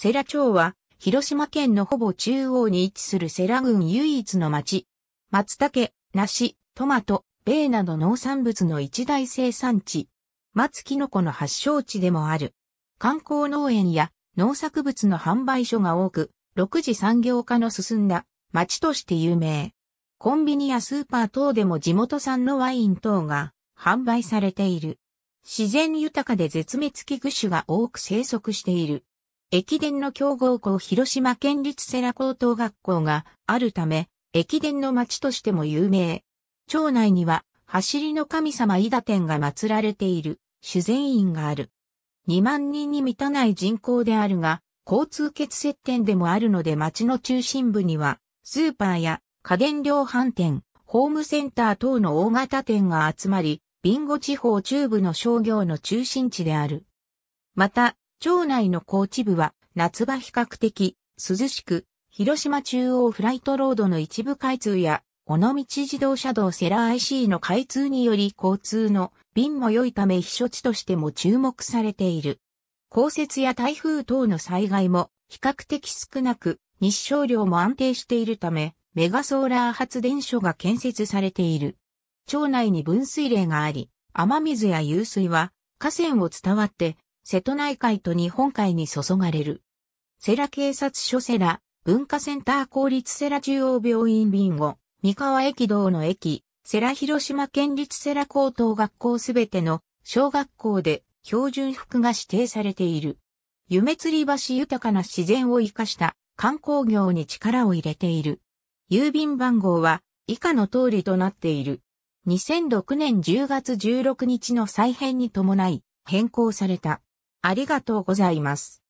世羅町は、広島県のほぼ中央に位置する世羅郡唯一の町。松茸、梨、トマト、米など農産物の一大生産地。松キノコの発祥地でもある。観光農園や農作物の販売所が多く、6次産業化の進んだ町として有名。コンビニやスーパー等でも地元産のワイン等が販売されている。自然豊かで絶滅危惧種が多く生息している。駅伝の強豪校広島県立世羅高等学校があるため、駅伝の町としても有名。町内には、走りの神様伊田店が祀られている、修善院がある。2万人に満たない人口であるが、交通欠接点でもあるので町の中心部には、スーパーや家電量販店、ホームセンター等の大型店が集まり、ビンゴ地方中部の商業の中心地である。また、町内の高知部は夏場比較的涼しく、広島中央フライトロードの一部開通や、尾道自動車道セラー IC の開通により交通の便も良いため避暑地としても注目されている。降雪や台風等の災害も比較的少なく、日照量も安定しているため、メガソーラー発電所が建設されている。町内に分水嶺があり、雨水や湧水は河川を伝わって瀬戸内海と日本海に注がれる。世羅警察署世羅、文化センター公立世羅中央病院便ゴ、三河駅道の駅、世羅広島県立世羅高等学校すべての小学校で標準服が指定されている。夢釣り橋豊かな自然を生かした観光業に力を入れている。郵便番号は以下の通りとなっている。2006年10月16日の再編に伴い変更された。ありがとうございます。